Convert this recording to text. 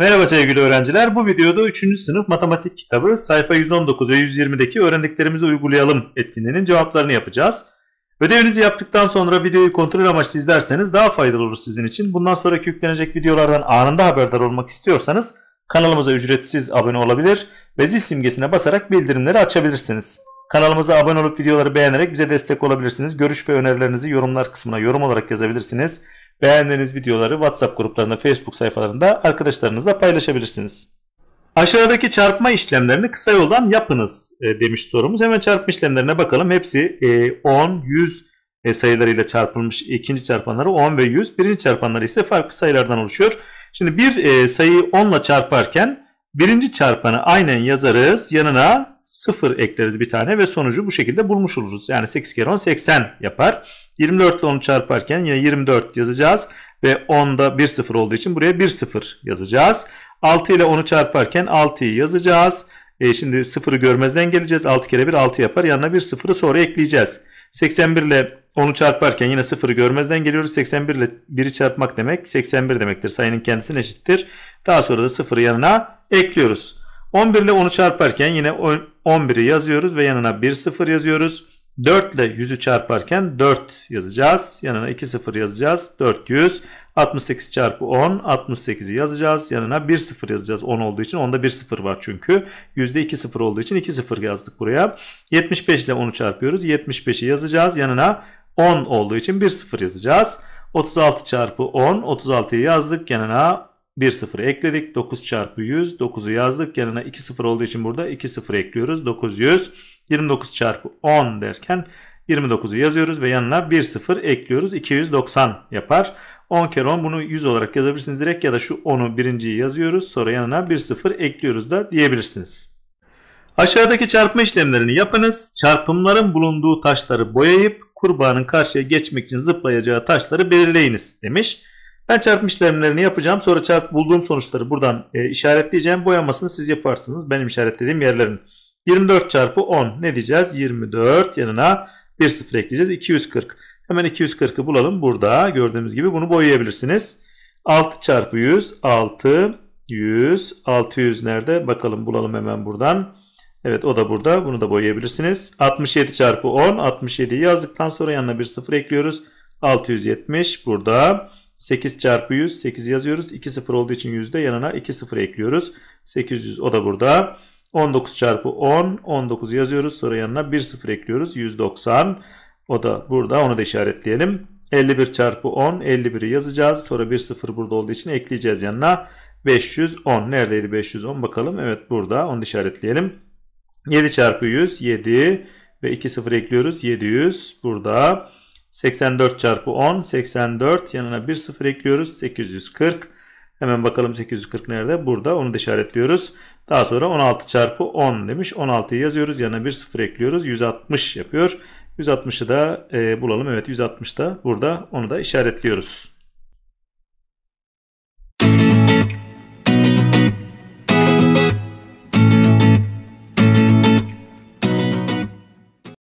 Merhaba sevgili öğrenciler. Bu videoda 3. sınıf matematik kitabı sayfa 119 ve 120'deki öğrendiklerimizi uygulayalım etkinliğinin cevaplarını yapacağız. Ödevinizi yaptıktan sonra videoyu kontrol amaçlı izlerseniz daha faydalı olur sizin için. Bundan sonraki yüklenecek videolardan anında haberdar olmak istiyorsanız kanalımıza ücretsiz abone olabilir ve zil simgesine basarak bildirimleri açabilirsiniz. Kanalımıza abone olup videoları beğenerek bize destek olabilirsiniz. Görüş ve önerilerinizi yorumlar kısmına yorum olarak yazabilirsiniz. Beğendiğiniz videoları WhatsApp gruplarında, Facebook sayfalarında arkadaşlarınızla paylaşabilirsiniz. Aşağıdaki çarpma işlemlerini kısa yoldan yapınız e, demiş sorumuz. Hemen çarpma işlemlerine bakalım. Hepsi 10, e, 100 e, sayılarıyla çarpılmış. İkinci çarpanları 10 ve 100. Birinci çarpanları ise farklı sayılardan oluşuyor. Şimdi bir sayıyı 10 ile çarparken birinci çarpanı aynen yazarız. Yanına 0 ekleriz bir tane ve sonucu bu şekilde bulmuş oluruz. Yani 8 kere 10 80 yapar. 24 ile 10'u çarparken yine 24 yazacağız ve 10'da 1 0 olduğu için buraya 1 0 yazacağız. 6 ile 10'u çarparken 6'yı yazacağız. E şimdi 0'ı görmezden geleceğiz. 6 kere 1 6 yapar. Yanına 1 0'ı sonra ekleyeceğiz. 81 ile 10'u çarparken yine 0'ı görmezden geliyoruz. 81 ile 1'i çarpmak demek 81 demektir. Sayının kendisine eşittir. Daha sonra da 0'ı yanına ekliyoruz. 11 ile 10'u çarparken yine 11'i yazıyoruz ve yanına 1 0 yazıyoruz. 4 ile 100'ü çarparken 4 yazacağız. Yanına 2 0 yazacağız. 400. 68 çarpı 10. 68'i yazacağız. Yanına 1 0 yazacağız. 10 olduğu için. Onda 1 0 var çünkü. Yüzde 2 0 olduğu için 2 0 yazdık buraya. 75 ile 10'u çarpıyoruz. 75'i yazacağız. Yanına 10 olduğu için 1 0 yazacağız. 36 çarpı 10. 36'yı yazdık. Yanına 1 0 ekledik. 9 çarpı 100. 9'u yazdık. Yanına 2 0 olduğu için burada 2 0 ekliyoruz. 900. 29 çarpı 10 derken 29'u yazıyoruz ve yanına 1 0 ekliyoruz. 290 yapar. 10 kere 10 bunu 100 olarak yazabilirsiniz direkt ya da şu 10'u birinciyi yazıyoruz. Sonra yanına 1 0 ekliyoruz da diyebilirsiniz. Aşağıdaki çarpma işlemlerini yapınız. Çarpımların bulunduğu taşları boyayıp kurbanın karşıya geçmek için zıplayacağı taşları belirleyiniz demiş. Ben çarpma işlemlerini yapacağım. Sonra çarp bulduğum sonuçları buradan e, işaretleyeceğim. Boyamasını siz yaparsınız. Benim işaretlediğim yerlerin. 24 çarpı 10 ne diyeceğiz? 24 yanına 1 sıfır ekleyeceğiz. 240. Hemen 240'ı bulalım. Burada gördüğümüz gibi bunu boyayabilirsiniz. 6 çarpı 100. 6 100. 600 nerede? Bakalım bulalım hemen buradan. Evet o da burada. Bunu da boyayabilirsiniz. 67 çarpı 10. 67'yi yazdıktan sonra yanına bir sıfır ekliyoruz. 670 burada. 8 çarpı 100 8 yazıyoruz. 2 sıfır olduğu için yüzde yanına 2 sıfır ekliyoruz. 800 o da burada. 19 çarpı 10 19 yazıyoruz. Sonra yanına 1 sıfır ekliyoruz. 190 o da burada onu da işaretleyelim. 51 çarpı 10 51'i yazacağız. Sonra 1 sıfır burada olduğu için ekleyeceğiz yanına. 510 neredeydi 510 bakalım. Evet burada onu da işaretleyelim. 7 çarpı 100 7 ve 2 sıfır ekliyoruz. 700 burada. 84 çarpı 10 84 yanına bir sıfır ekliyoruz 840 hemen bakalım 840 nerede burada onu da işaretliyoruz daha sonra 16 çarpı 10 demiş 16'yı yazıyoruz yanına bir sıfır ekliyoruz 160 yapıyor 160'ı da e, bulalım evet 160 da burada onu da işaretliyoruz.